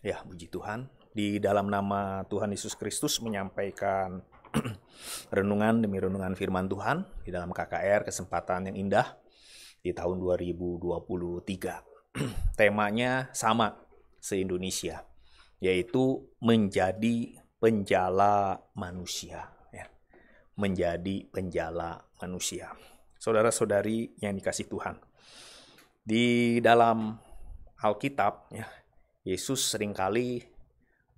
Ya, puji Tuhan. Di dalam nama Tuhan Yesus Kristus menyampaikan renungan demi renungan firman Tuhan di dalam KKR kesempatan yang indah di tahun 2023. Temanya sama se-Indonesia, yaitu menjadi penjala manusia. Ya. Menjadi penjala manusia. Saudara-saudari yang dikasih Tuhan. Di dalam Alkitab, ya, Yesus seringkali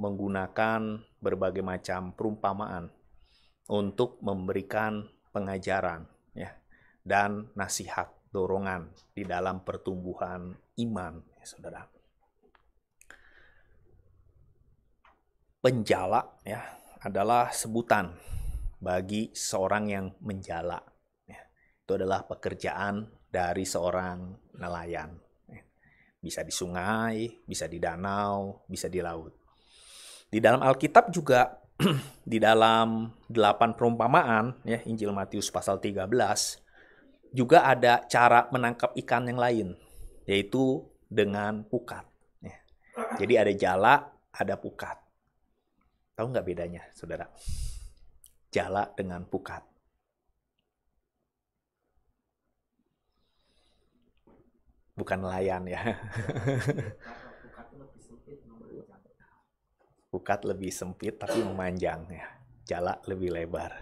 menggunakan berbagai macam perumpamaan untuk memberikan pengajaran ya dan nasihat dorongan di dalam pertumbuhan iman ya, saudara penjala ya adalah sebutan bagi seorang yang menjala ya, itu adalah pekerjaan dari seorang nelayan bisa di sungai, bisa di danau, bisa di laut. Di dalam Alkitab juga di dalam delapan perumpamaan ya Injil Matius pasal 13 juga ada cara menangkap ikan yang lain yaitu dengan pukat. Ya. Jadi ada jala, ada pukat. Tahu nggak bedanya, saudara? Jala dengan pukat. bukan nelayan ya. Pukat lebih sempit tapi memanjang ya. Jala lebih lebar.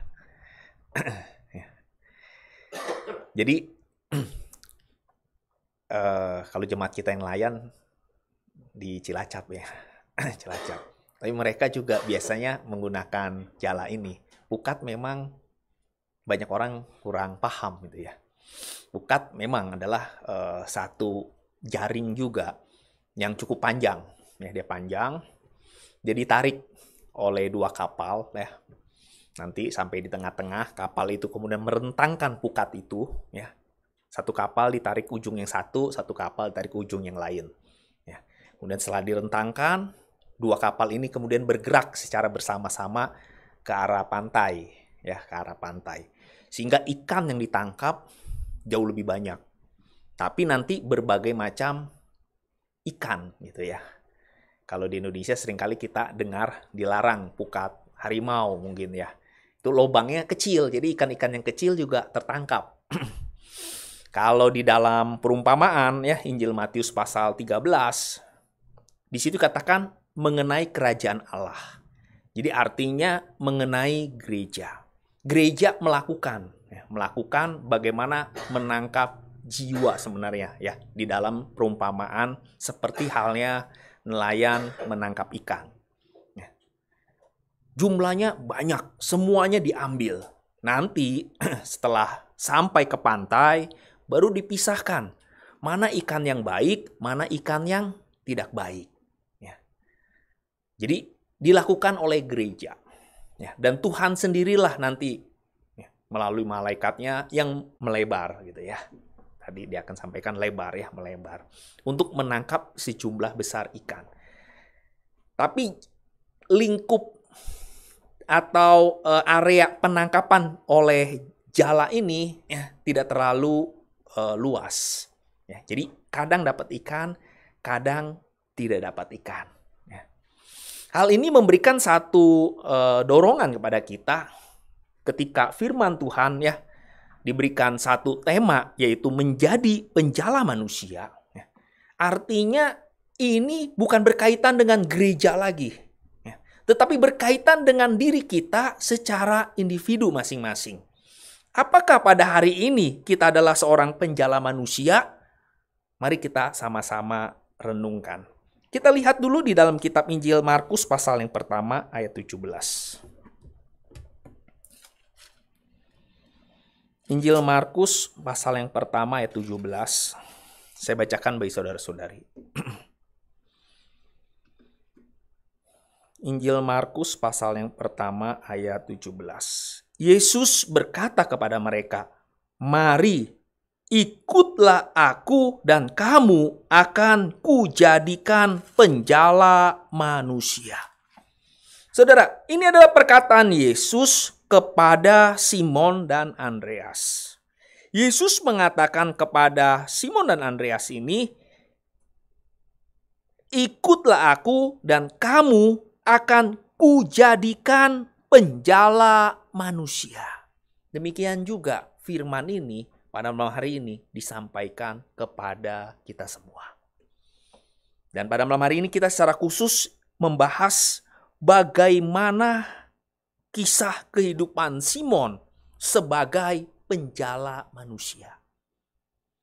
Ya. Jadi uh, kalau jemaat kita yang nelayan di Cilacap ya. Cilacap. Tapi mereka juga biasanya menggunakan jala ini. Pukat memang banyak orang kurang paham gitu ya Pukat memang adalah uh, satu jaring juga yang cukup panjang. Ya, dia panjang, dia ditarik oleh dua kapal ya. Nanti sampai di tengah-tengah kapal itu kemudian merentangkan pukat itu ya. Satu kapal ditarik ujung yang satu, satu kapal ditarik ujung yang lain. Ya. Kemudian setelah direntangkan, dua kapal ini kemudian bergerak secara bersama-sama ke arah pantai ya, ke arah pantai. Sehingga ikan yang ditangkap jauh lebih banyak. Tapi nanti berbagai macam ikan gitu ya. Kalau di Indonesia seringkali kita dengar dilarang pukat harimau mungkin ya. Itu lobangnya kecil, jadi ikan-ikan yang kecil juga tertangkap. Kalau di dalam perumpamaan ya Injil Matius pasal 13 di situ katakan mengenai kerajaan Allah. Jadi artinya mengenai gereja. Gereja melakukan ya, melakukan bagaimana menangkap jiwa sebenarnya ya di dalam perumpamaan seperti halnya nelayan menangkap ikan. Ya. Jumlahnya banyak, semuanya diambil. Nanti setelah sampai ke pantai baru dipisahkan mana ikan yang baik, mana ikan yang tidak baik. Ya. Jadi dilakukan oleh gereja. Ya, dan Tuhan sendirilah nanti melalui malaikatnya yang melebar gitu ya. Tadi dia akan sampaikan lebar ya, melebar. Untuk menangkap sejumlah besar ikan. Tapi lingkup atau uh, area penangkapan oleh jala ini ya, tidak terlalu uh, luas. Ya, jadi kadang dapat ikan, kadang tidak dapat ikan. Ya. Hal ini memberikan satu uh, dorongan kepada kita ketika firman Tuhan ya diberikan satu tema yaitu menjadi penjala manusia. Ya, artinya ini bukan berkaitan dengan gereja lagi, ya, tetapi berkaitan dengan diri kita secara individu masing-masing. Apakah pada hari ini kita adalah seorang penjala manusia? Mari kita sama-sama renungkan. Kita lihat dulu di dalam kitab Injil Markus pasal yang pertama ayat 17. Injil Markus pasal yang pertama ayat 17. Saya bacakan bagi saudara-saudari. Injil Markus pasal yang pertama ayat 17. Yesus berkata kepada mereka, "Mari, ikutlah aku dan kamu akan kujadikan penjala manusia." Saudara, ini adalah perkataan Yesus kepada Simon dan Andreas. Yesus mengatakan kepada Simon dan Andreas ini, "Ikutlah aku dan kamu akan kujadikan penjala manusia." Demikian juga firman ini pada malam hari ini disampaikan kepada kita semua. Dan pada malam hari ini kita secara khusus membahas bagaimana kisah kehidupan Simon sebagai penjala manusia.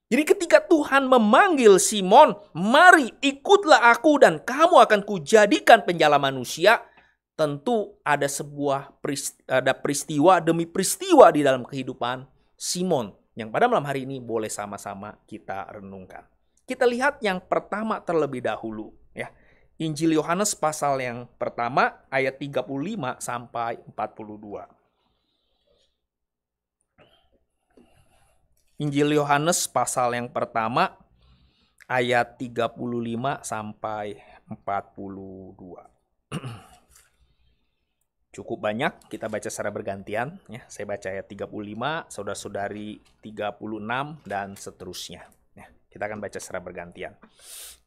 Jadi ketika Tuhan memanggil Simon, mari ikutlah aku dan kamu akan kujadikan penjala manusia. Tentu ada sebuah peristiwa, ada peristiwa demi peristiwa di dalam kehidupan Simon. Yang pada malam hari ini boleh sama-sama kita renungkan. Kita lihat yang pertama terlebih dahulu. Injil Yohanes pasal yang pertama ayat 35 sampai 42. Injil Yohanes pasal yang pertama ayat 35 sampai 42. Cukup banyak, kita baca secara bergantian ya. Saya baca ayat 35, saudara-saudari 36 dan seterusnya. Kita akan baca secara bergantian.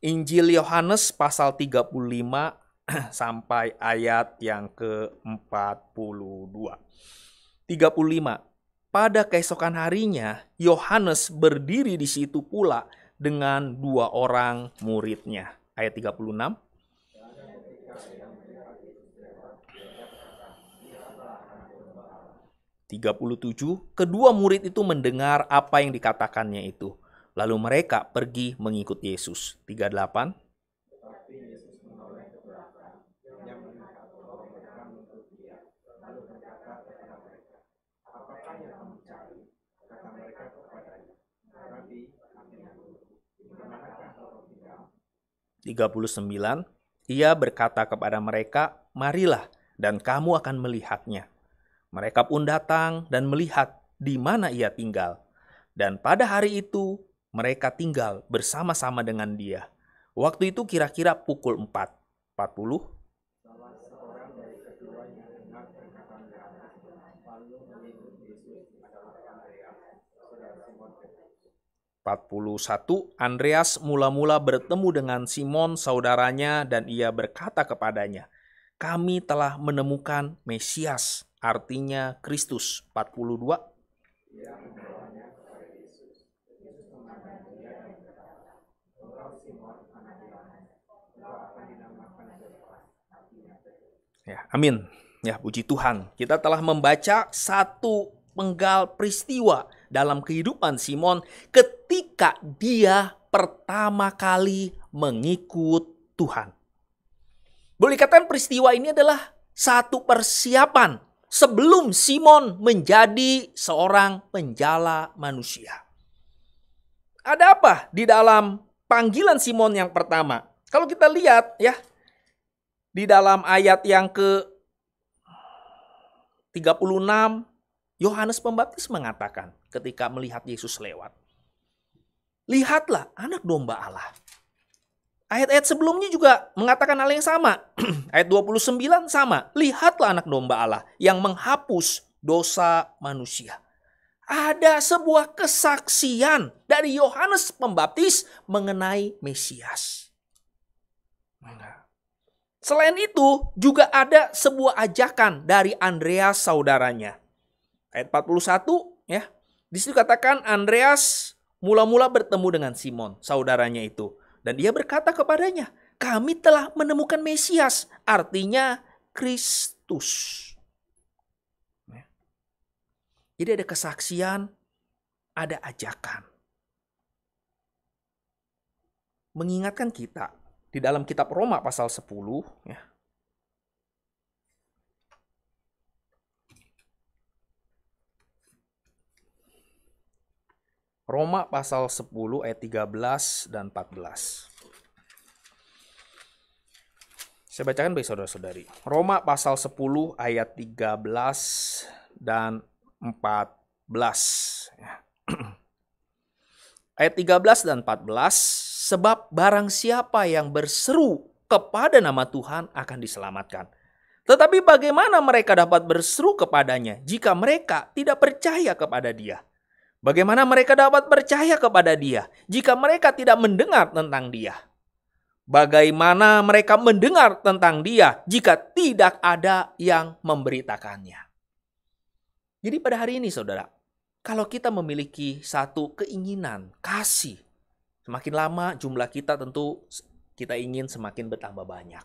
Injil Yohanes pasal 35 sampai ayat yang ke-42. 35. Pada keesokan harinya, Yohanes berdiri di situ pula dengan dua orang muridnya. Ayat 36. Tiga puluh tujuh, kedua murid itu mendengar apa yang dikatakannya itu. Lalu mereka pergi mengikut Yesus. 38 39 Ia berkata kepada mereka, "Marilah dan kamu akan melihatnya." Mereka pun datang dan melihat di mana ia tinggal. Dan pada hari itu mereka tinggal bersama-sama dengan dia. Waktu itu kira-kira pukul 4.40. satu, Andreas mula-mula bertemu dengan Simon saudaranya dan ia berkata kepadanya, kami telah menemukan Mesias, artinya Kristus. 42. Ya. Ya, amin. Ya, puji Tuhan. Kita telah membaca satu penggal peristiwa dalam kehidupan Simon ketika dia pertama kali mengikut Tuhan. Boleh dikatakan peristiwa ini adalah satu persiapan sebelum Simon menjadi seorang penjala manusia. Ada apa di dalam panggilan Simon yang pertama? Kalau kita lihat ya, di dalam ayat yang ke 36 Yohanes Pembaptis mengatakan ketika melihat Yesus lewat. Lihatlah anak domba Allah. Ayat-ayat sebelumnya juga mengatakan hal yang sama. Ayat 29 sama. Lihatlah anak domba Allah yang menghapus dosa manusia. Ada sebuah kesaksian dari Yohanes Pembaptis mengenai Mesias. Selain itu, juga ada sebuah ajakan dari Andreas saudaranya. Ayat 41 ya. Di situ katakan Andreas mula-mula bertemu dengan Simon, saudaranya itu, dan dia berkata kepadanya, "Kami telah menemukan Mesias," artinya Kristus. Ya. Jadi ada kesaksian, ada ajakan. Mengingatkan kita di dalam kitab Roma pasal 10 ya. Roma pasal 10 ayat 13 dan 14. Saya bacakan bagi saudara-saudari. Roma pasal 10 ayat 13 dan 14. Ya. Ayat 13 dan 14 Sebab barang siapa yang berseru kepada nama Tuhan akan diselamatkan. Tetapi bagaimana mereka dapat berseru kepadanya jika mereka tidak percaya kepada dia? Bagaimana mereka dapat percaya kepada Dia jika mereka tidak mendengar tentang Dia? Bagaimana mereka mendengar tentang Dia jika tidak ada yang memberitakannya? Jadi, pada hari ini, saudara, kalau kita memiliki satu keinginan kasih Semakin lama jumlah kita tentu kita ingin semakin bertambah banyak.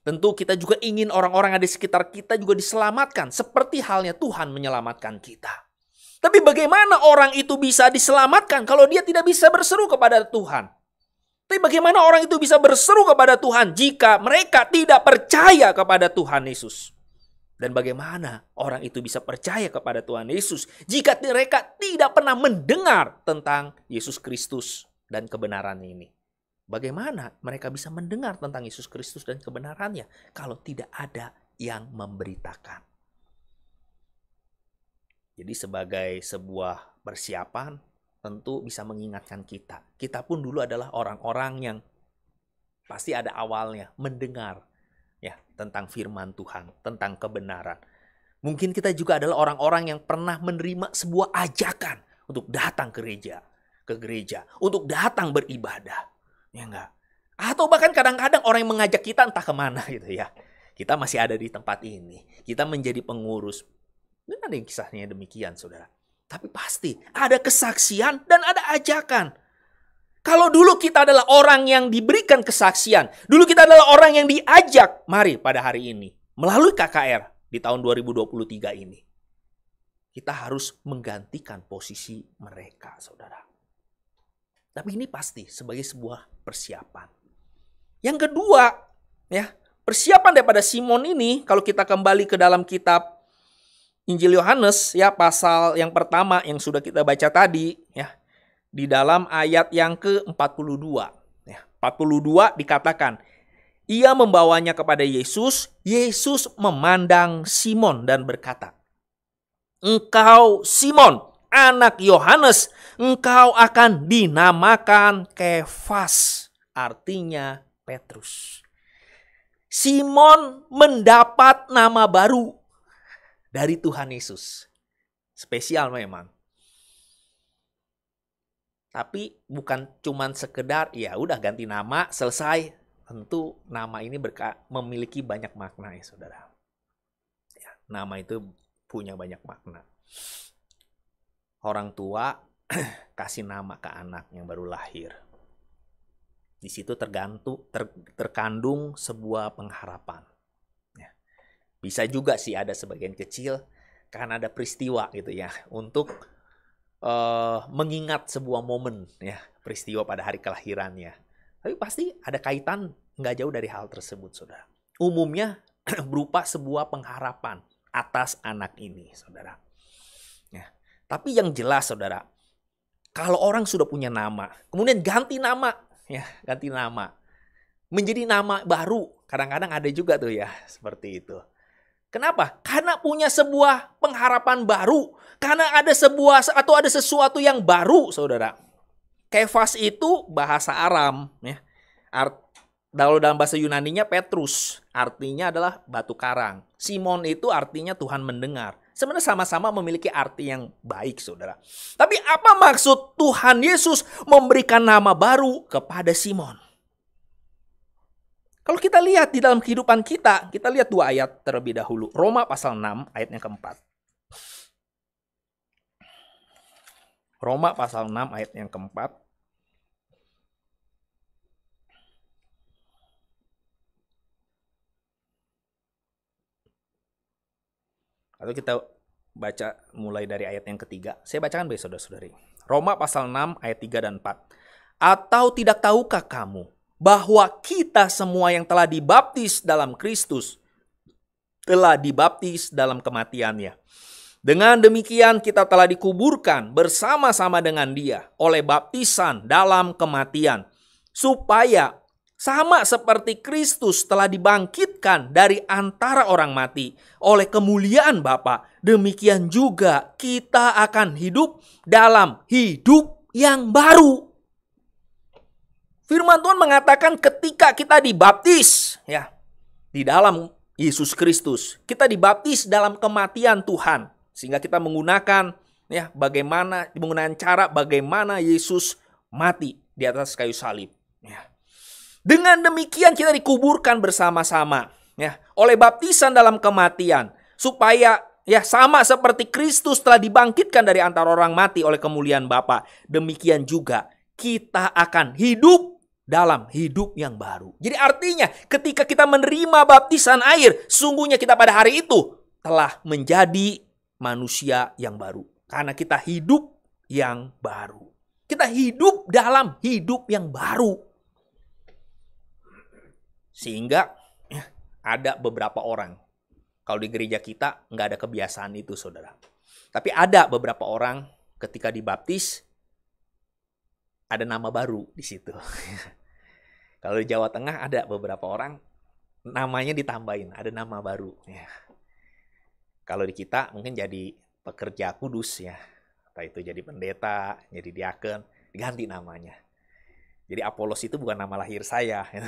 Tentu kita juga ingin orang-orang ada di sekitar kita juga diselamatkan seperti halnya Tuhan menyelamatkan kita. Tapi bagaimana orang itu bisa diselamatkan kalau dia tidak bisa berseru kepada Tuhan? Tapi bagaimana orang itu bisa berseru kepada Tuhan jika mereka tidak percaya kepada Tuhan Yesus? Dan bagaimana orang itu bisa percaya kepada Tuhan Yesus jika mereka tidak pernah mendengar tentang Yesus Kristus? dan kebenaran ini. Bagaimana mereka bisa mendengar tentang Yesus Kristus dan kebenarannya kalau tidak ada yang memberitakan? Jadi sebagai sebuah persiapan tentu bisa mengingatkan kita. Kita pun dulu adalah orang-orang yang pasti ada awalnya mendengar ya tentang firman Tuhan, tentang kebenaran. Mungkin kita juga adalah orang-orang yang pernah menerima sebuah ajakan untuk datang ke gereja, ke gereja, untuk datang beribadah. Ya enggak? Atau bahkan kadang-kadang orang yang mengajak kita entah kemana gitu ya. Kita masih ada di tempat ini. Kita menjadi pengurus. dengan ada yang kisahnya demikian saudara. Tapi pasti ada kesaksian dan ada ajakan. Kalau dulu kita adalah orang yang diberikan kesaksian, dulu kita adalah orang yang diajak, mari pada hari ini melalui KKR di tahun 2023 ini. Kita harus menggantikan posisi mereka, Saudara. Tapi ini pasti sebagai sebuah persiapan. Yang kedua, ya, persiapan daripada Simon ini kalau kita kembali ke dalam kitab Injil Yohanes ya pasal yang pertama yang sudah kita baca tadi ya di dalam ayat yang ke-42 ya 42 dikatakan ia membawanya kepada Yesus Yesus memandang Simon dan berkata Engkau Simon anak Yohanes, engkau akan dinamakan Kefas, artinya Petrus. Simon mendapat nama baru dari Tuhan Yesus. Spesial memang. Tapi bukan cuman sekedar ya udah ganti nama, selesai. Tentu nama ini berka memiliki banyak makna ya saudara. Ya, nama itu punya banyak makna orang tua kasih nama ke anak yang baru lahir. Di situ tergantung ter, terkandung sebuah pengharapan. Ya. Bisa juga sih ada sebagian kecil karena ada peristiwa gitu ya untuk uh, mengingat sebuah momen ya peristiwa pada hari kelahirannya. Tapi pasti ada kaitan nggak jauh dari hal tersebut, saudara. Umumnya berupa sebuah pengharapan atas anak ini, saudara. Tapi yang jelas saudara, kalau orang sudah punya nama, kemudian ganti nama, ya ganti nama, menjadi nama baru, kadang-kadang ada juga tuh ya seperti itu. Kenapa? Karena punya sebuah pengharapan baru, karena ada sebuah atau ada sesuatu yang baru, saudara. Kefas itu bahasa Aram, ya. Art, kalau dalam bahasa Yunaninya Petrus, artinya adalah batu karang. Simon itu artinya Tuhan mendengar. Sebenarnya sama-sama memiliki arti yang baik, saudara. Tapi apa maksud Tuhan Yesus memberikan nama baru kepada Simon? Kalau kita lihat di dalam kehidupan kita, kita lihat dua ayat terlebih dahulu. Roma pasal 6 ayat yang keempat. Roma pasal 6 ayat yang keempat. Atau kita baca mulai dari ayat yang ketiga. Saya bacakan besok, saudara-saudari. Roma pasal 6 ayat 3 dan 4. Atau tidak tahukah kamu bahwa kita semua yang telah dibaptis dalam Kristus telah dibaptis dalam kematiannya. Dengan demikian kita telah dikuburkan bersama-sama dengan dia oleh baptisan dalam kematian supaya sama seperti Kristus telah dibangkitkan dari antara orang mati oleh kemuliaan Bapa, demikian juga kita akan hidup dalam hidup yang baru. Firman Tuhan mengatakan ketika kita dibaptis ya di dalam Yesus Kristus, kita dibaptis dalam kematian Tuhan sehingga kita menggunakan ya bagaimana menggunakan cara bagaimana Yesus mati di atas kayu salib ya. Dengan demikian kita dikuburkan bersama-sama ya oleh baptisan dalam kematian supaya ya sama seperti Kristus telah dibangkitkan dari antara orang mati oleh kemuliaan Bapa. Demikian juga kita akan hidup dalam hidup yang baru. Jadi artinya ketika kita menerima baptisan air, sungguhnya kita pada hari itu telah menjadi manusia yang baru. Karena kita hidup yang baru. Kita hidup dalam hidup yang baru. Sehingga ada beberapa orang. Kalau di gereja kita nggak ada kebiasaan itu, saudara. Tapi ada beberapa orang ketika dibaptis ada nama baru di situ. Kalau di Jawa Tengah ada beberapa orang namanya ditambahin, ada nama baru. Ya. Kalau di kita mungkin jadi pekerja kudus ya, atau itu jadi pendeta, jadi diaken, diganti namanya. Jadi Apolos itu bukan nama lahir saya.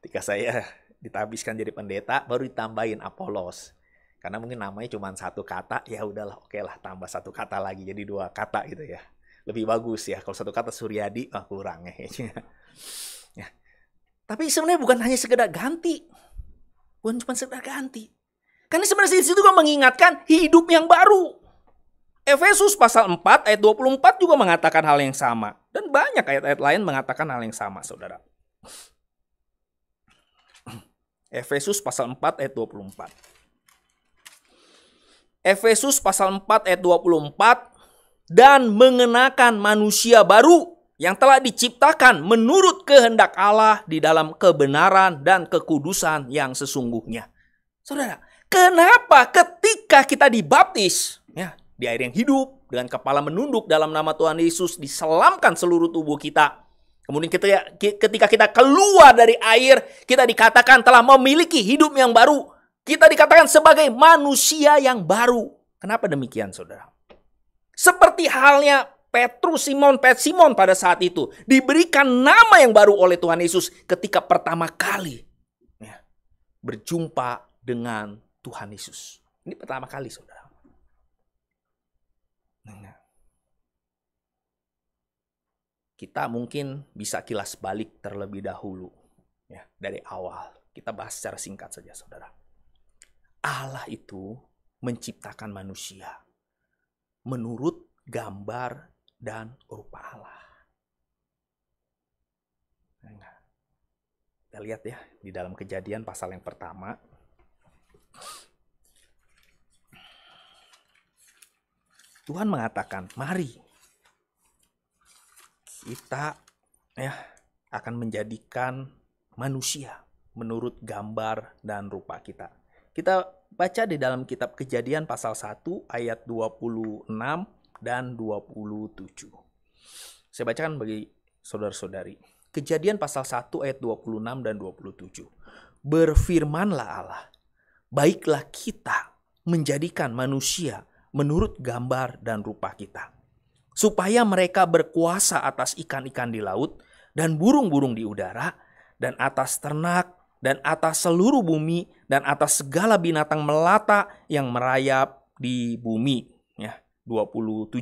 ketika saya ditabiskan jadi pendeta baru ditambahin Apolos karena mungkin namanya cuma satu kata ya udahlah oke okay lah tambah satu kata lagi jadi dua kata gitu ya lebih bagus ya kalau satu kata Suryadi ah kurang ya ya tapi sebenarnya bukan hanya sekedar ganti bukan cuma sekedar ganti karena sebenarnya di situ juga mengingatkan hidup yang baru Efesus pasal 4 ayat 24 juga mengatakan hal yang sama dan banyak ayat-ayat lain mengatakan hal yang sama saudara Efesus pasal 4 ayat 24. Efesus pasal 4 ayat 24 dan mengenakan manusia baru yang telah diciptakan menurut kehendak Allah di dalam kebenaran dan kekudusan yang sesungguhnya. Saudara, kenapa ketika kita dibaptis, ya, di air yang hidup dengan kepala menunduk dalam nama Tuhan Yesus diselamkan seluruh tubuh kita, Kemudian kita, ya, ketika kita keluar dari air, kita dikatakan telah memiliki hidup yang baru. Kita dikatakan sebagai manusia yang baru. Kenapa demikian, saudara? Seperti halnya Petrus Simon Pet Simon pada saat itu diberikan nama yang baru oleh Tuhan Yesus ketika pertama kali ya, berjumpa dengan Tuhan Yesus. Ini pertama kali, saudara. Nah, kita mungkin bisa kilas balik terlebih dahulu ya dari awal. Kita bahas secara singkat saja Saudara. Allah itu menciptakan manusia menurut gambar dan rupa Allah. Nah, kita lihat ya di dalam kejadian pasal yang pertama. Tuhan mengatakan, mari kita ya akan menjadikan manusia menurut gambar dan rupa kita. Kita baca di dalam kitab Kejadian pasal 1 ayat 26 dan 27. Saya bacakan bagi saudara-saudari. Kejadian pasal 1 ayat 26 dan 27. Berfirmanlah Allah, baiklah kita menjadikan manusia menurut gambar dan rupa kita supaya mereka berkuasa atas ikan-ikan di laut dan burung-burung di udara dan atas ternak dan atas seluruh bumi dan atas segala binatang melata yang merayap di bumi ya 27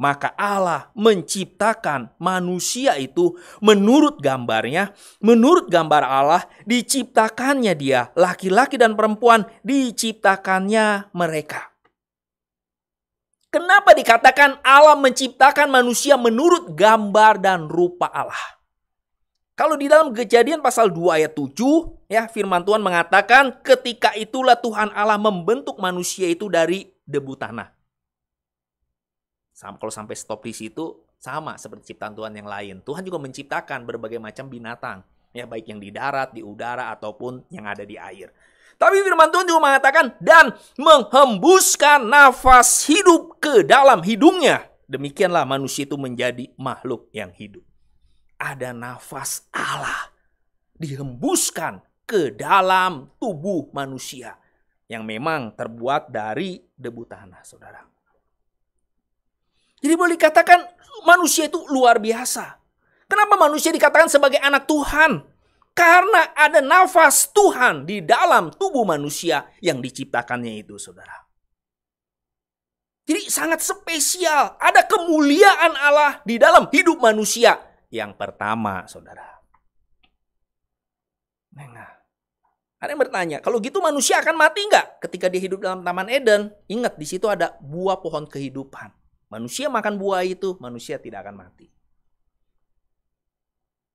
maka Allah menciptakan manusia itu menurut gambarnya menurut gambar Allah diciptakannya dia laki-laki dan perempuan diciptakannya mereka Kenapa dikatakan Allah menciptakan manusia menurut gambar dan rupa Allah? Kalau di dalam kejadian pasal 2 ayat 7, ya firman Tuhan mengatakan ketika itulah Tuhan Allah membentuk manusia itu dari debu tanah. Sama, kalau sampai stop di situ, sama seperti ciptaan Tuhan yang lain. Tuhan juga menciptakan berbagai macam binatang, ya baik yang di darat, di udara, ataupun yang ada di air. Tapi firman Tuhan juga mengatakan dan menghembuskan nafas hidup ke dalam hidungnya. Demikianlah manusia itu menjadi makhluk yang hidup. Ada nafas Allah dihembuskan ke dalam tubuh manusia yang memang terbuat dari debu tanah, Saudara. Jadi boleh dikatakan manusia itu luar biasa. Kenapa manusia dikatakan sebagai anak Tuhan? Karena ada nafas Tuhan di dalam tubuh manusia yang diciptakannya itu, saudara. Jadi sangat spesial. Ada kemuliaan Allah di dalam hidup manusia yang pertama, saudara. Nah, nah, ada yang bertanya, kalau gitu manusia akan mati nggak ketika dia hidup dalam Taman Eden? Ingat, di situ ada buah pohon kehidupan. Manusia makan buah itu, manusia tidak akan mati.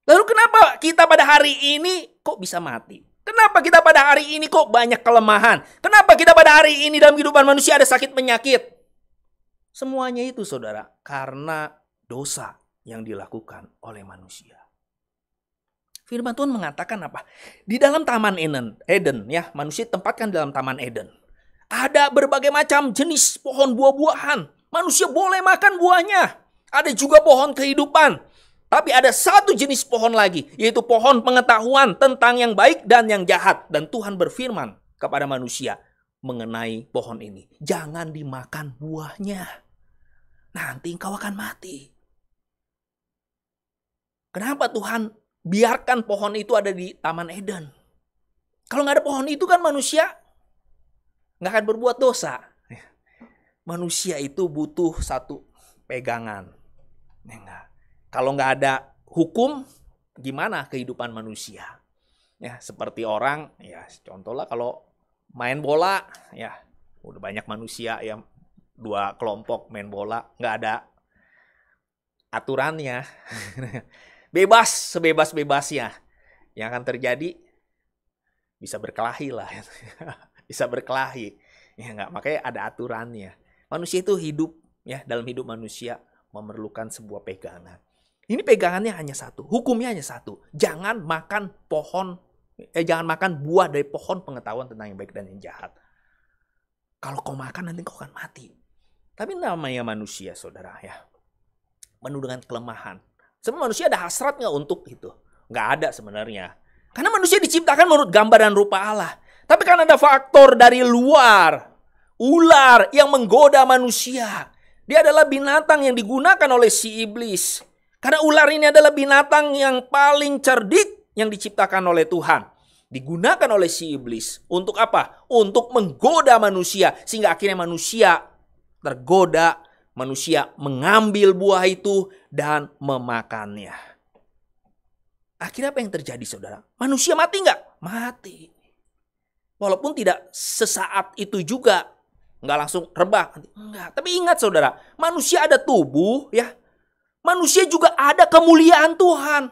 Lalu kenapa kita pada hari ini kok bisa mati? Kenapa kita pada hari ini kok banyak kelemahan? Kenapa kita pada hari ini dalam kehidupan manusia ada sakit penyakit? Semuanya itu saudara karena dosa yang dilakukan oleh manusia. Firman Tuhan mengatakan apa? Di dalam taman Eden, Eden ya, manusia tempatkan dalam taman Eden. Ada berbagai macam jenis pohon buah-buahan. Manusia boleh makan buahnya. Ada juga pohon kehidupan tapi ada satu jenis pohon lagi, yaitu pohon pengetahuan tentang yang baik dan yang jahat. Dan Tuhan berfirman kepada manusia mengenai pohon ini. Jangan dimakan buahnya. Nanti engkau akan mati. Kenapa Tuhan biarkan pohon itu ada di Taman Eden? Kalau nggak ada pohon itu kan manusia nggak akan berbuat dosa. Manusia itu butuh satu pegangan. Ya enggak. Kalau nggak ada hukum, gimana kehidupan manusia? Ya, seperti orang, ya contohlah kalau main bola, ya udah banyak manusia yang dua kelompok main bola, nggak ada aturannya. Bebas, sebebas-bebasnya. Yang akan terjadi bisa berkelahi lah. bisa berkelahi. Ya nggak, makanya ada aturannya. Manusia itu hidup ya dalam hidup manusia memerlukan sebuah pegangan. Ini pegangannya hanya satu, hukumnya hanya satu. Jangan makan pohon eh jangan makan buah dari pohon pengetahuan tentang yang baik dan yang jahat. Kalau kau makan nanti kau akan mati. Tapi namanya manusia, Saudara ya. Penuh dengan kelemahan. Semua manusia ada hasrat nggak untuk itu? Nggak ada sebenarnya. Karena manusia diciptakan menurut gambar dan rupa Allah. Tapi karena ada faktor dari luar, ular yang menggoda manusia. Dia adalah binatang yang digunakan oleh si iblis karena ular ini adalah binatang yang paling cerdik yang diciptakan oleh Tuhan. Digunakan oleh si iblis untuk apa? Untuk menggoda manusia sehingga akhirnya manusia tergoda, manusia mengambil buah itu dan memakannya. Akhirnya apa yang terjadi saudara? Manusia mati nggak? Mati. Walaupun tidak sesaat itu juga. Nggak langsung rebah. Enggak. Tapi ingat saudara, manusia ada tubuh ya manusia juga ada kemuliaan Tuhan.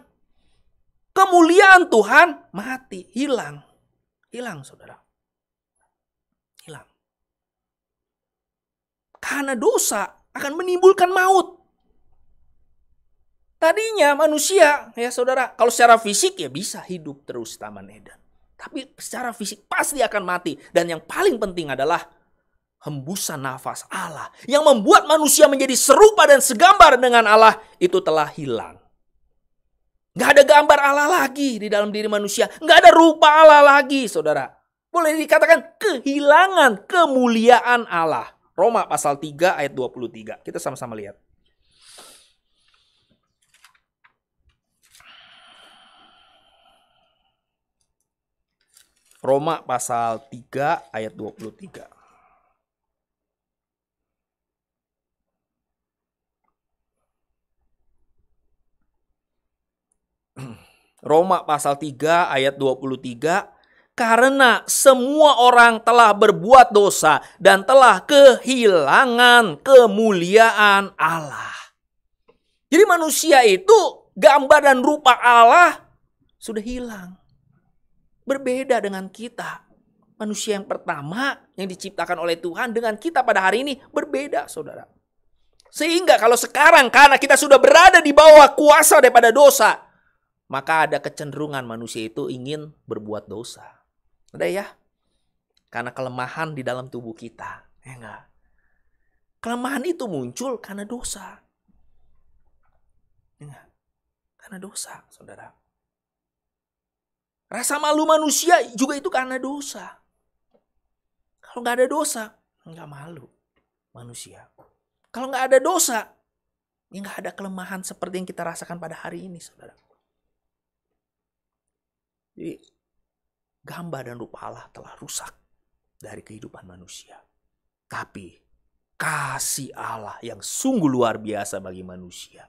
Kemuliaan Tuhan mati, hilang. Hilang, saudara. Hilang. Karena dosa akan menimbulkan maut. Tadinya manusia, ya saudara, kalau secara fisik ya bisa hidup terus Taman Eden. Tapi secara fisik pasti akan mati. Dan yang paling penting adalah hembusan nafas Allah yang membuat manusia menjadi serupa dan segambar dengan Allah itu telah hilang. Gak ada gambar Allah lagi di dalam diri manusia. gak ada rupa Allah lagi, saudara. Boleh dikatakan kehilangan kemuliaan Allah. Roma pasal 3 ayat 23. Kita sama-sama lihat. Roma pasal 3 ayat 23. Roma pasal 3 ayat 23 karena semua orang telah berbuat dosa dan telah kehilangan kemuliaan Allah. Jadi manusia itu gambar dan rupa Allah sudah hilang. Berbeda dengan kita. Manusia yang pertama yang diciptakan oleh Tuhan dengan kita pada hari ini berbeda, Saudara. Sehingga kalau sekarang karena kita sudah berada di bawah kuasa daripada dosa, maka ada kecenderungan manusia itu ingin berbuat dosa. ada ya? Karena kelemahan di dalam tubuh kita. Ya enggak? Kelemahan itu muncul karena dosa. Ya enggak? Karena dosa, saudara. Rasa malu manusia juga itu karena dosa. Kalau nggak ada dosa, nggak malu manusia. Kalau nggak ada dosa, ya nggak ada kelemahan seperti yang kita rasakan pada hari ini, saudara. Jadi gambar dan rupa Allah telah rusak dari kehidupan manusia. Tapi kasih Allah yang sungguh luar biasa bagi manusia.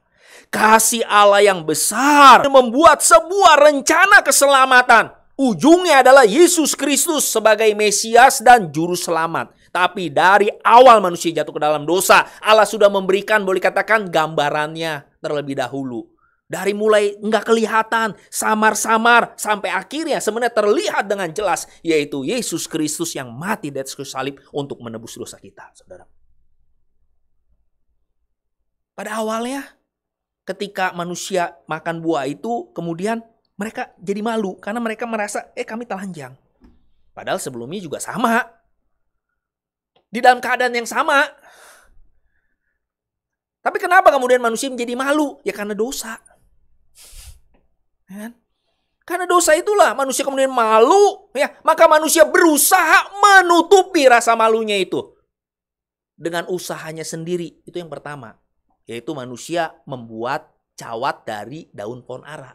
Kasih Allah yang besar membuat sebuah rencana keselamatan. Ujungnya adalah Yesus Kristus sebagai Mesias dan Juru Selamat. Tapi dari awal manusia jatuh ke dalam dosa, Allah sudah memberikan, boleh katakan, gambarannya terlebih dahulu dari mulai nggak kelihatan, samar-samar, sampai akhirnya sebenarnya terlihat dengan jelas. Yaitu Yesus Kristus yang mati di atas salib untuk menebus dosa kita, saudara. Pada awalnya, ketika manusia makan buah itu, kemudian mereka jadi malu karena mereka merasa, eh kami telanjang. Padahal sebelumnya juga sama. Di dalam keadaan yang sama. Tapi kenapa kemudian manusia menjadi malu? Ya karena dosa. Ya kan? Karena dosa itulah manusia kemudian malu, ya, maka manusia berusaha menutupi rasa malunya itu dengan usahanya sendiri. Itu yang pertama, yaitu manusia membuat cawat dari daun pohon ara.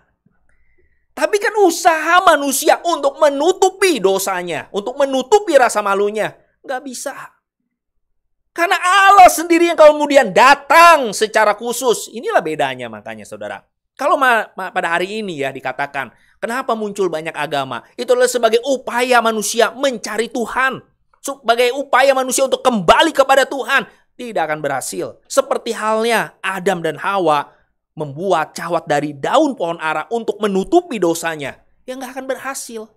Tapi kan usaha manusia untuk menutupi dosanya, untuk menutupi rasa malunya, nggak bisa. Karena Allah sendiri yang kemudian datang secara khusus. Inilah bedanya makanya saudara. Kalau ma ma pada hari ini ya dikatakan, kenapa muncul banyak agama? Itu adalah sebagai upaya manusia mencari Tuhan. Sebagai upaya manusia untuk kembali kepada Tuhan. Tidak akan berhasil. Seperti halnya Adam dan Hawa membuat cawat dari daun pohon ara untuk menutupi dosanya. Ya nggak akan berhasil.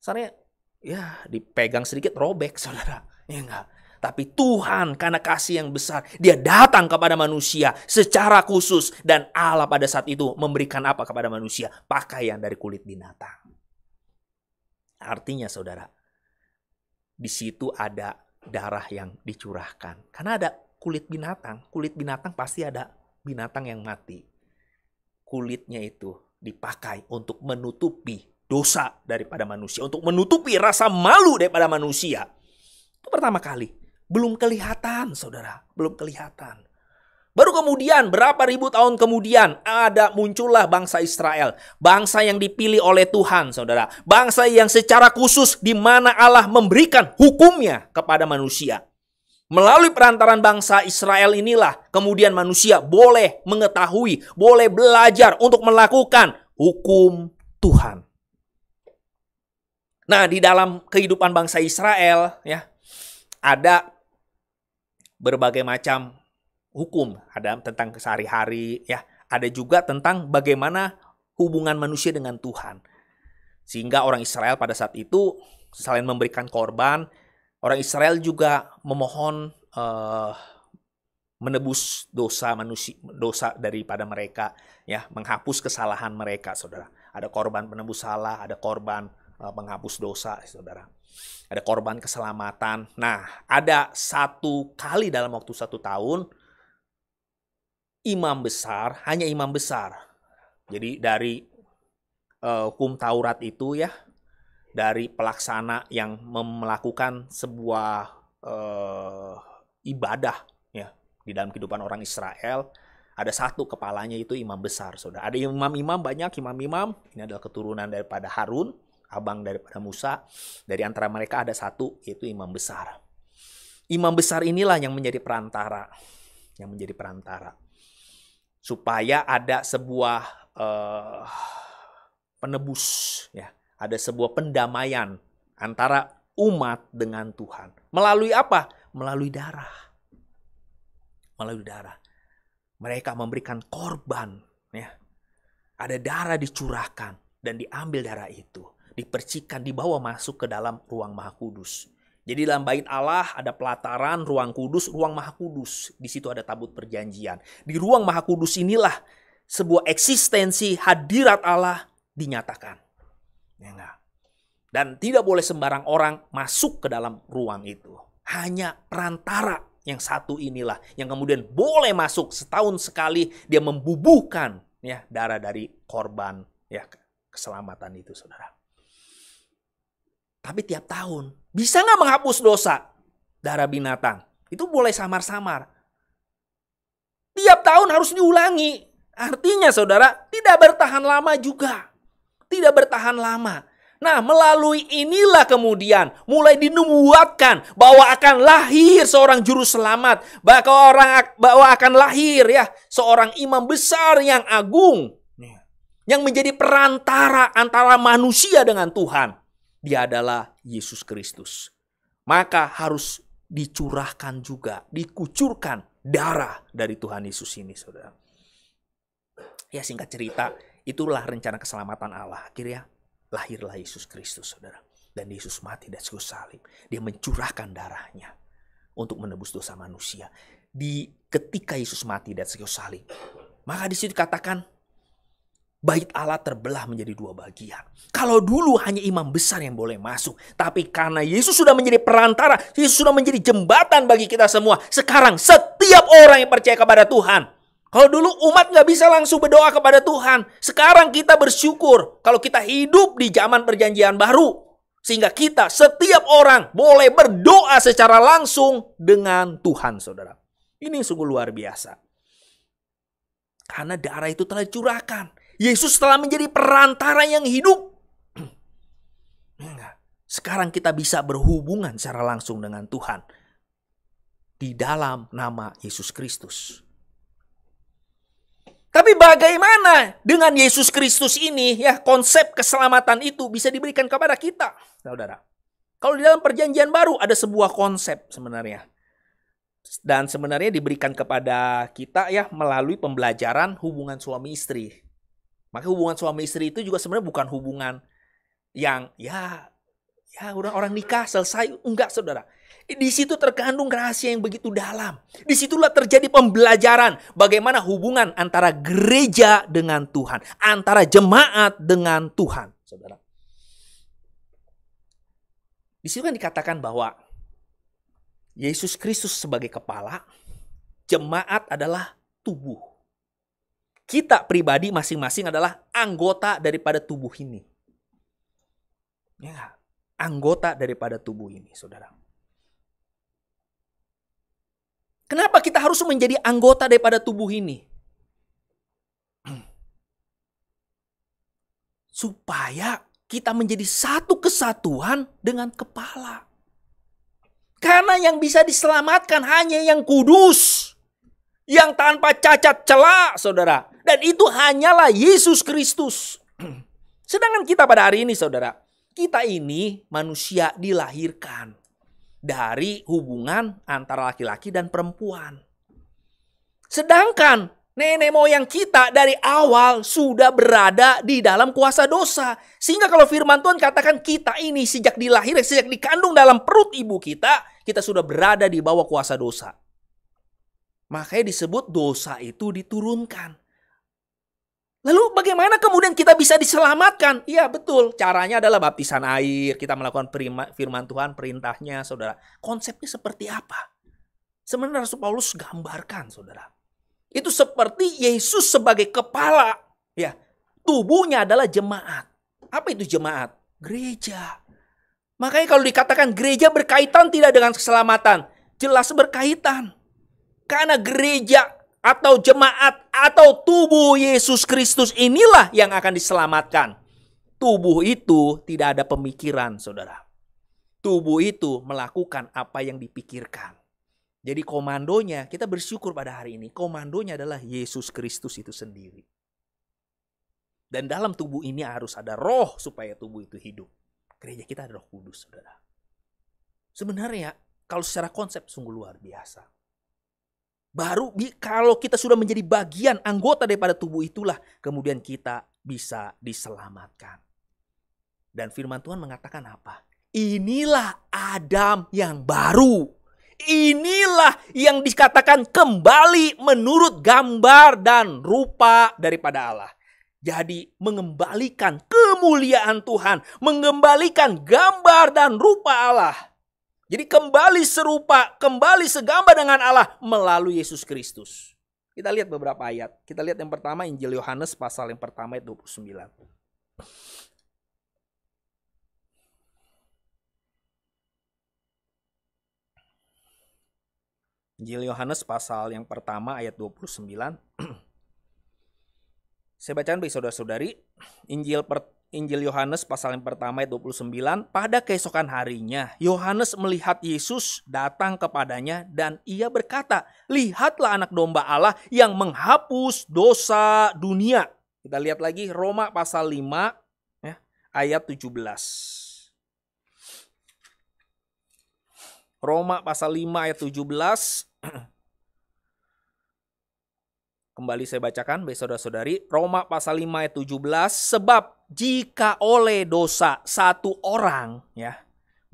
Soalnya ya dipegang sedikit robek saudara. Ya enggak. Tapi Tuhan karena kasih yang besar, dia datang kepada manusia secara khusus. Dan Allah pada saat itu memberikan apa kepada manusia? Pakaian dari kulit binatang. Artinya saudara, di situ ada darah yang dicurahkan. Karena ada kulit binatang, kulit binatang pasti ada binatang yang mati. Kulitnya itu dipakai untuk menutupi dosa daripada manusia, untuk menutupi rasa malu daripada manusia. Itu pertama kali. Belum kelihatan, saudara. Belum kelihatan. Baru kemudian, berapa ribu tahun kemudian, ada muncullah bangsa Israel, bangsa yang dipilih oleh Tuhan, saudara, bangsa yang secara khusus di mana Allah memberikan hukumnya kepada manusia. Melalui perantaran bangsa Israel inilah, kemudian manusia boleh mengetahui, boleh belajar untuk melakukan hukum Tuhan. Nah, di dalam kehidupan bangsa Israel, ya, ada berbagai macam hukum, ada tentang sehari hari ya, ada juga tentang bagaimana hubungan manusia dengan Tuhan. Sehingga orang Israel pada saat itu selain memberikan korban, orang Israel juga memohon uh, menebus dosa manusia dosa daripada mereka ya menghapus kesalahan mereka saudara ada korban penebus salah ada korban uh, menghapus dosa saudara ada korban keselamatan. Nah, ada satu kali dalam waktu satu tahun, imam besar, hanya imam besar. Jadi dari uh, hukum Taurat itu ya, dari pelaksana yang melakukan sebuah uh, ibadah ya di dalam kehidupan orang Israel, ada satu kepalanya itu imam besar, Sudah Ada imam-imam banyak, imam-imam. Ini adalah keturunan daripada Harun, abang daripada Musa. Dari antara mereka ada satu yaitu imam besar. Imam besar inilah yang menjadi perantara, yang menjadi perantara supaya ada sebuah uh, penebus ya, ada sebuah pendamaian antara umat dengan Tuhan. Melalui apa? Melalui darah. Melalui darah. Mereka memberikan korban ya. Ada darah dicurahkan dan diambil darah itu dipercikan dibawa masuk ke dalam ruang maha kudus. Jadi dalam bait Allah ada pelataran, ruang kudus, ruang maha kudus. Di situ ada tabut perjanjian. Di ruang maha kudus inilah sebuah eksistensi hadirat Allah dinyatakan. Ya enggak? Dan tidak boleh sembarang orang masuk ke dalam ruang itu. Hanya perantara yang satu inilah yang kemudian boleh masuk setahun sekali dia membubuhkan ya darah dari korban ya keselamatan itu saudara. Tapi tiap tahun. Bisa nggak menghapus dosa darah binatang? Itu boleh samar-samar. Tiap tahun harus diulangi. Artinya saudara, tidak bertahan lama juga. Tidak bertahan lama. Nah, melalui inilah kemudian mulai dinubuatkan bahwa akan lahir seorang juru selamat, bahwa orang bahwa akan lahir ya seorang imam besar yang agung iya. yang menjadi perantara antara manusia dengan Tuhan dia adalah Yesus Kristus. Maka harus dicurahkan juga, dikucurkan darah dari Tuhan Yesus ini, saudara. Ya singkat cerita, itulah rencana keselamatan Allah. Akhirnya lahirlah Yesus Kristus, saudara. Dan Yesus mati dan kayu salib. Dia mencurahkan darahnya untuk menebus dosa manusia. Di ketika Yesus mati dan kayu salib, maka di situ dikatakan bait Allah terbelah menjadi dua bagian. Kalau dulu hanya imam besar yang boleh masuk, tapi karena Yesus sudah menjadi perantara, Yesus sudah menjadi jembatan bagi kita semua. Sekarang setiap orang yang percaya kepada Tuhan. Kalau dulu umat nggak bisa langsung berdoa kepada Tuhan, sekarang kita bersyukur kalau kita hidup di zaman perjanjian baru. Sehingga kita setiap orang boleh berdoa secara langsung dengan Tuhan saudara. Ini sungguh luar biasa. Karena darah itu telah curahkan Yesus telah menjadi perantara yang hidup. Iya Sekarang kita bisa berhubungan secara langsung dengan Tuhan di dalam nama Yesus Kristus. Tapi bagaimana dengan Yesus Kristus ini ya konsep keselamatan itu bisa diberikan kepada kita, saudara. Kalau di dalam perjanjian baru ada sebuah konsep sebenarnya. Dan sebenarnya diberikan kepada kita ya melalui pembelajaran hubungan suami istri. Maka hubungan suami istri itu juga sebenarnya bukan hubungan yang ya ya orang orang nikah selesai enggak saudara. Di situ terkandung rahasia yang begitu dalam. di situlah terjadi pembelajaran bagaimana hubungan antara gereja dengan Tuhan, antara jemaat dengan Tuhan, saudara. Di situ kan dikatakan bahwa Yesus Kristus sebagai kepala, jemaat adalah tubuh kita pribadi masing-masing adalah anggota daripada tubuh ini. Ya, anggota daripada tubuh ini, saudara. Kenapa kita harus menjadi anggota daripada tubuh ini? Supaya kita menjadi satu kesatuan dengan kepala. Karena yang bisa diselamatkan hanya yang kudus yang tanpa cacat celak, saudara. Dan itu hanyalah Yesus Kristus. Sedangkan kita pada hari ini, saudara, kita ini manusia dilahirkan dari hubungan antara laki-laki dan perempuan. Sedangkan nenek moyang kita dari awal sudah berada di dalam kuasa dosa. Sehingga kalau firman Tuhan katakan kita ini sejak dilahirkan, sejak dikandung dalam perut ibu kita, kita sudah berada di bawah kuasa dosa. Makanya disebut dosa itu diturunkan. Lalu bagaimana kemudian kita bisa diselamatkan? Iya betul, caranya adalah baptisan air, kita melakukan firman Tuhan, perintahnya saudara. Konsepnya seperti apa? Sebenarnya Rasul Paulus gambarkan saudara. Itu seperti Yesus sebagai kepala. ya Tubuhnya adalah jemaat. Apa itu jemaat? Gereja. Makanya kalau dikatakan gereja berkaitan tidak dengan keselamatan. Jelas berkaitan. Karena gereja atau jemaat atau tubuh Yesus Kristus inilah yang akan diselamatkan. Tubuh itu tidak ada pemikiran, saudara. Tubuh itu melakukan apa yang dipikirkan. Jadi komandonya, kita bersyukur pada hari ini, komandonya adalah Yesus Kristus itu sendiri. Dan dalam tubuh ini harus ada roh supaya tubuh itu hidup. Gereja kita ada roh kudus, saudara. Sebenarnya, kalau secara konsep sungguh luar biasa. Baru kalau kita sudah menjadi bagian anggota daripada tubuh itulah kemudian kita bisa diselamatkan. Dan firman Tuhan mengatakan apa? Inilah Adam yang baru. Inilah yang dikatakan kembali menurut gambar dan rupa daripada Allah. Jadi mengembalikan kemuliaan Tuhan, mengembalikan gambar dan rupa Allah jadi kembali serupa, kembali segambar dengan Allah melalui Yesus Kristus. Kita lihat beberapa ayat. Kita lihat yang pertama Injil Yohanes pasal yang pertama ayat 29. Injil Yohanes pasal yang pertama ayat 29. Saya bacakan bagi saudara-saudari. Injil pertama Injil Yohanes pasal yang pertama ayat 29, pada keesokan harinya Yohanes melihat Yesus datang kepadanya dan ia berkata, "Lihatlah anak domba Allah yang menghapus dosa dunia." Kita lihat lagi Roma pasal 5 ya, ayat 17. Roma pasal 5 ayat 17 Kembali saya bacakan bagi saudara-saudari. Roma pasal 5 ayat 17. Sebab jika oleh dosa satu orang ya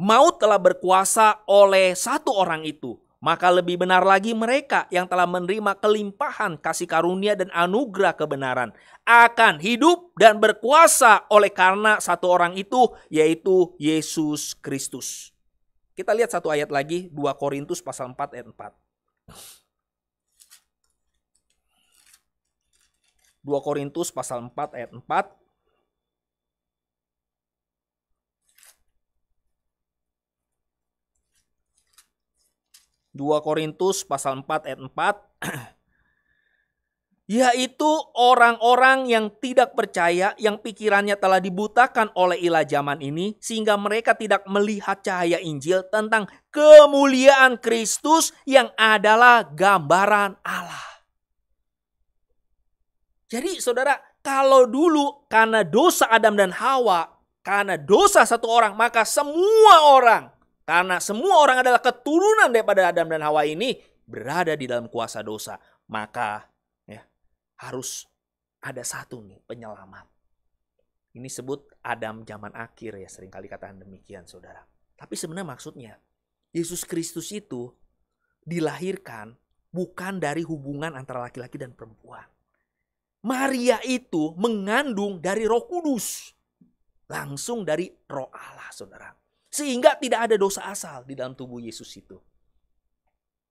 maut telah berkuasa oleh satu orang itu. Maka lebih benar lagi mereka yang telah menerima kelimpahan kasih karunia dan anugerah kebenaran akan hidup dan berkuasa oleh karena satu orang itu yaitu Yesus Kristus. Kita lihat satu ayat lagi 2 Korintus pasal 4 ayat 4. 2 Korintus pasal 4 ayat 4. Dua Korintus pasal 4 ayat 4 yaitu orang-orang yang tidak percaya yang pikirannya telah dibutakan oleh ilah zaman ini sehingga mereka tidak melihat cahaya Injil tentang kemuliaan Kristus yang adalah gambaran Allah. Jadi saudara, kalau dulu karena dosa Adam dan Hawa, karena dosa satu orang, maka semua orang, karena semua orang adalah keturunan daripada Adam dan Hawa ini, berada di dalam kuasa dosa. Maka ya harus ada satu nih penyelamat. Ini sebut Adam zaman akhir ya kali katakan demikian saudara. Tapi sebenarnya maksudnya Yesus Kristus itu dilahirkan bukan dari hubungan antara laki-laki dan perempuan. Maria itu mengandung dari Roh Kudus. Langsung dari Roh Allah, Saudara. Sehingga tidak ada dosa asal di dalam tubuh Yesus itu.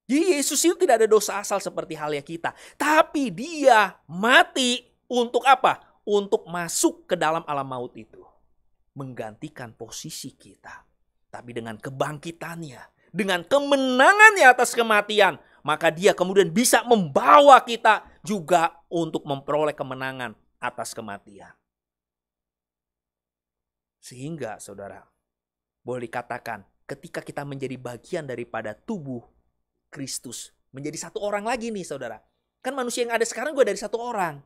Di Yesus itu tidak ada dosa asal seperti halnya kita, tapi dia mati untuk apa? Untuk masuk ke dalam alam maut itu. Menggantikan posisi kita. Tapi dengan kebangkitannya, dengan kemenangannya atas kematian, maka dia kemudian bisa membawa kita juga untuk memperoleh kemenangan atas kematian. Sehingga saudara, boleh dikatakan ketika kita menjadi bagian daripada tubuh Kristus, menjadi satu orang lagi nih saudara. Kan manusia yang ada sekarang gue dari satu orang.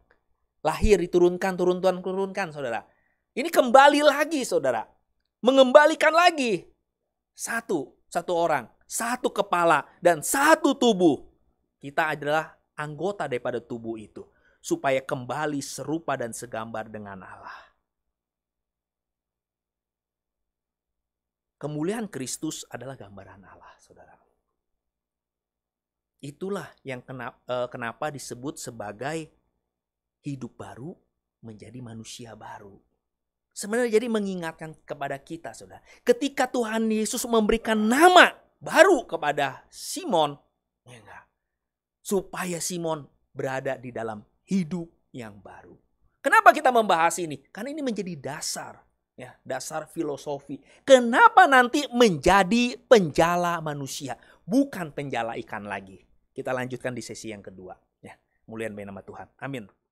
Lahir, diturunkan, turun Tuhan, turunkan saudara. Ini kembali lagi saudara. Mengembalikan lagi. Satu, satu orang satu kepala, dan satu tubuh. Kita adalah anggota daripada tubuh itu, supaya kembali serupa dan segambar dengan Allah. Kemuliaan Kristus adalah gambaran Allah, saudara. Itulah yang kenapa, eh, kenapa disebut sebagai hidup baru menjadi manusia baru. Sebenarnya jadi mengingatkan kepada kita, saudara. Ketika Tuhan Yesus memberikan nama baru kepada Simon, ya supaya Simon berada di dalam hidup yang baru. Kenapa kita membahas ini? Karena ini menjadi dasar, ya, dasar filosofi. Kenapa nanti menjadi penjala manusia, bukan penjala ikan lagi? Kita lanjutkan di sesi yang kedua. Ya, mulian nama Tuhan. Amin.